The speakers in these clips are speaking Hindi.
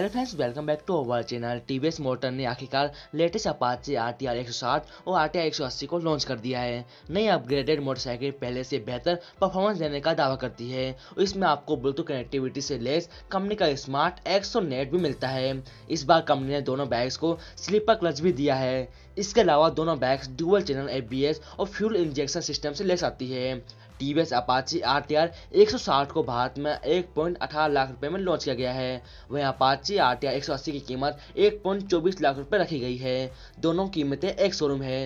hello friends welcome back to our channel TVS motor ने आखिरकार latest Apache R T R एक और आर टी आर एक को लॉन्च कर दिया है नई अपग्रेडेड मोटरसाइकिल पहले से बेहतर परफॉर्मेंस देने का दावा करती है इसमें आपको ब्लूटूथ कनेक्टिविटी से लेस कंपनी का स्मार्ट एक्सो नेट भी मिलता है इस बार कंपनी ने दोनों बैग्स को स्लीपर क्लच भी दिया है इसके अलावा दोनों बैग्स डुअल चैनल एफ और फ्यूल इंजेक्शन सिस्टम से लेस आती है टीवीएस अपाची आरटीआर 160 को भारत में एक पॉइंट अठारह लाख रुपए में लॉन्च किया गया है वहीं अपाची आरटीआर 180 की कीमत चौबीस लाख रुपए रखी गई है दोनों कीमतें एक शोरूम है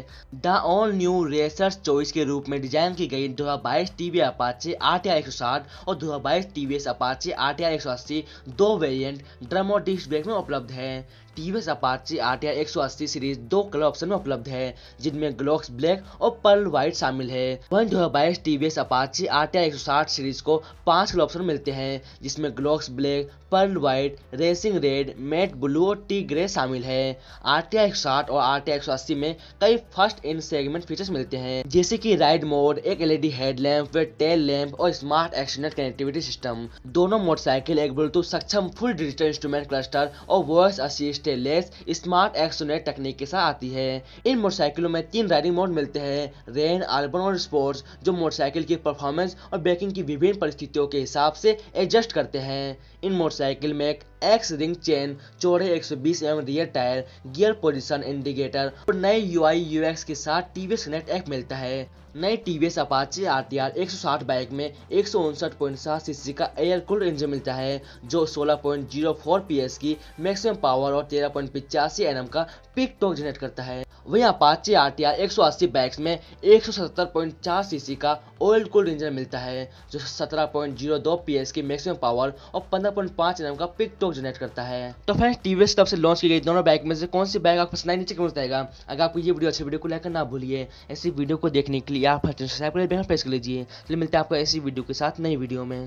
the all new racers choice के रूप में डिजाइन की गई 2022 टीवी अपाची आरटीआर 160 और 2022 टीवीएस अपाची आरटीआर 180 दो वेरियंट ड्रम और डिस्क ब्रेक में उपलब्ध है टीवीएस अपाची आरटीआर 180 सीरीज दो कलर ऑप्शन में उपलब्ध है जिनमें ग्लॉक्स ब्लैक और पर्ल व्हाइट शामिल है वहीं दो हजार बाईस TVS Apache R T series को पांच कलर ऑप्शन मिलते हैं जिसमें gloss black pearl white racing red matte blue और टी ग्रे शामिल है आर टी और आर टी में कई फर्स्ट इन सेगमेंट फीचर्स मिलते हैं जैसे कि राइड मोड एक एलईडी हेडलैम्प वे टेल लैम्प और स्मार्ट एक्सटर्नल कनेक्टिविटी सिस्टम दोनों मोटरसाइकिल एक ब्लूटूथ सक्षम फुल डिजिटल इंस्ट्रूमेंट क्लस्टर और वॉइस असिस्ट लेस स्मार्ट एक्सटर्नल टेक्निक के साथ आती है इन मोटरसाइकिलों में तीन राइडिंग मोड मिलते हैं रेन आर्बन और स्पोर्ट्स जो मोटरसाइकिल की की परफॉर्मेंस और बैकिंग की विभिन्न परिस्थितियों के हिसाब से एडजस्ट करते हैं इन मोटरसाइकिल में एक एक्स रिंग चेन चौड़े 120 एवं rear tyre gear position indicator और नए यू आई के साथ टीवीएस कनेक्ट ऐप मिलता है नए टीवीएस अपाचे आरटीआर 160 बाइक में एक सीसी का एयर कूल्ड इंजन मिलता है जो 16.04 पीएस की मैक्सिमम पावर और तेरह पॉइंट पिचासी एनएम का पिक टॉक जनरेट करता है वही Apache R T RTR 180 bikes में 177.4 सीसी का ओ रॉयल कोल्ड रेंजर मिलता है जो 17.02 पीएस की मैक्सिमम पावर और 15.5 एनएम का पिक टॉक जनरेट करता है तो फ्रेंड्स टीवीएस तरफ से लॉन्च की गई दोनों बाइक में से कौन सी बाइक आपको पसंद आई नीचे कमेंट आएगा अगर आपको ये वीडियो अच्छी वीडियो को लाइक ना भूलिए ऐसी वीडियो को देखने के लिए आप सब्सक्राइब कर प्रेस कर लीजिए मिलते हैं आपको ऐसी वीडियो के साथ नई वीडियो में